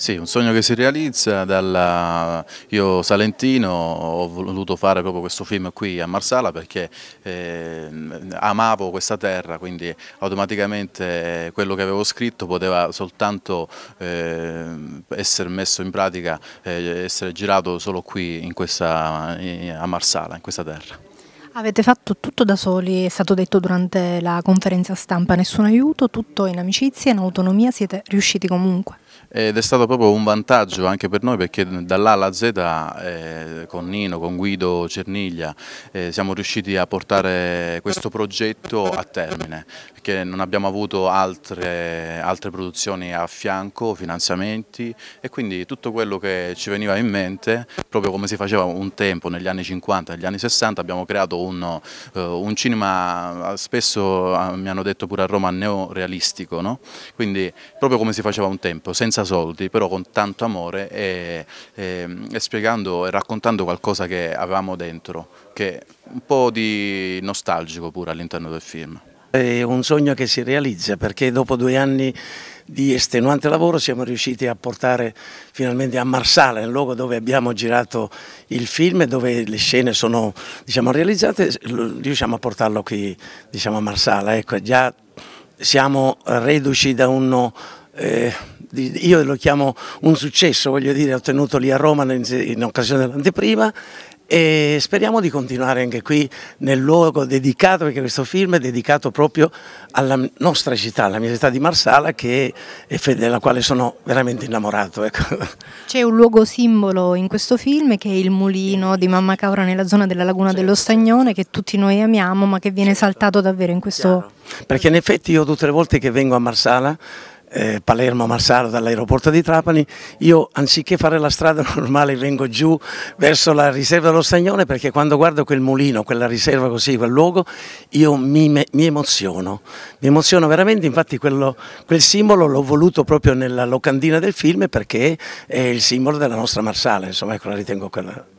Sì, un sogno che si realizza, dalla... io salentino ho voluto fare proprio questo film qui a Marsala perché eh, amavo questa terra, quindi automaticamente quello che avevo scritto poteva soltanto eh, essere messo in pratica, eh, essere girato solo qui in questa, in, a Marsala, in questa terra. Avete fatto tutto da soli, è stato detto durante la conferenza stampa, nessun aiuto, tutto in amicizia, in autonomia, siete riusciti comunque ed è stato proprio un vantaggio anche per noi perché dall'A alla Z eh, con Nino, con Guido Cerniglia eh, siamo riusciti a portare questo progetto a termine perché non abbiamo avuto altre, altre produzioni a fianco, finanziamenti e quindi tutto quello che ci veniva in mente proprio come si faceva un tempo negli anni 50, negli anni 60 abbiamo creato un, eh, un cinema eh, spesso eh, mi hanno detto pure a Roma neorealistico no? quindi proprio come si faceva un tempo senza senza soldi, però con tanto amore e, e, e spiegando e raccontando qualcosa che avevamo dentro, che un po' di nostalgico pure all'interno del film. È un sogno che si realizza perché dopo due anni di estenuante lavoro siamo riusciti a portare finalmente a Marsala, il luogo dove abbiamo girato il film e dove le scene sono diciamo, realizzate, riusciamo a portarlo qui diciamo, a Marsala. Ecco, già siamo reduci da uno eh, io lo chiamo un successo, voglio dire, ottenuto lì a Roma in, in occasione dell'anteprima e speriamo di continuare anche qui nel luogo dedicato, perché questo film è dedicato proprio alla nostra città, alla mia città di Marsala, che, della quale sono veramente innamorato. Ecco. C'è un luogo simbolo in questo film che è il mulino di Mamma Caura nella zona della Laguna certo. dello Stagnone, che tutti noi amiamo, ma che viene certo. saltato davvero in questo... Chiaro. Perché in effetti io tutte le volte che vengo a Marsala eh, Palermo-Marsaro dall'aeroporto di Trapani, io anziché fare la strada normale vengo giù verso la riserva dello Stagnone perché quando guardo quel mulino, quella riserva così, quel luogo, io mi, mi emoziono, mi emoziono veramente, infatti quello, quel simbolo l'ho voluto proprio nella locandina del film perché è il simbolo della nostra Marsala, insomma ecco la ritengo quella